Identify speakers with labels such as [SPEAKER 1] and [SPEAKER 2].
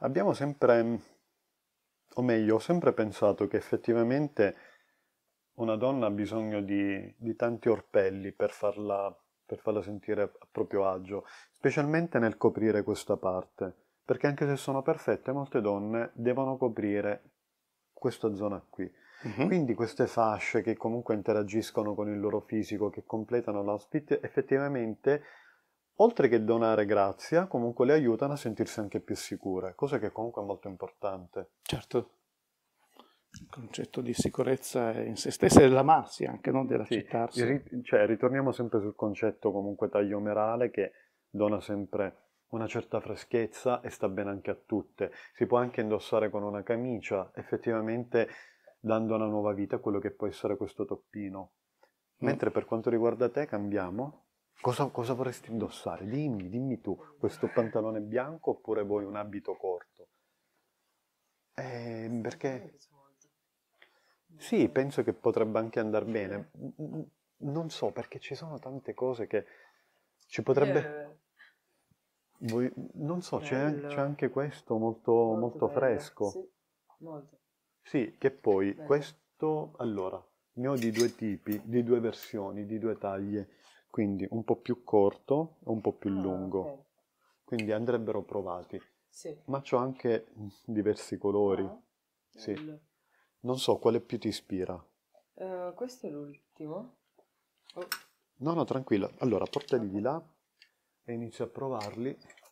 [SPEAKER 1] abbiamo sempre, o meglio, ho sempre pensato che effettivamente una donna ha bisogno di, di tanti orpelli per farla, per farla sentire a proprio agio, specialmente nel coprire questa parte, perché anche se sono perfette, molte donne devono coprire questa zona qui. Uh-huh. Quindi queste fasce che comunque interagiscono con il loro fisico, che completano l'outfit, effettivamente oltre che donare grazia, comunque le aiutano a sentirsi anche più sicure, cosa che comunque è molto importante. Certo. Il concetto di sicurezza in se stessa è dell'amarsi anche, non dell'accettarsi. Sì, cioè, ritorniamo sempre sul concetto comunque tagliomerale che dona sempre una certa freschezza e sta bene anche a tutte. Si può anche indossare con una camicia, effettivamente dando una nuova vita a quello che può essere questo toppino. Mm. Mentre per quanto riguarda te, cambiamo Cosa, cosa, vorresti indossare? Dimmi, dimmi tu, questo pantalone bianco oppure vuoi un abito corto? Eh, perché... Sì, penso che potrebbe anche andare bene. Non so, perché ci sono tante cose che ci potrebbe... Eh. Voi... Non so, c'è, c'è, anche questo molto, molto, molto fresco. Sì, molto. sì, che poi bello. questo... Allora, ne ho di due tipi, di due versioni, di due taglie quindi un po' più corto e un po' più ah, lungo. Okay. Quindi andrebbero provati. Sì. Ma c'ho anche diversi colori. Ah, sì. Non so quale più ti ispira. Uh, questo è l'ultimo. Oh. No, no, tranquillo. Allora, portali okay. di là e inizio a provarli.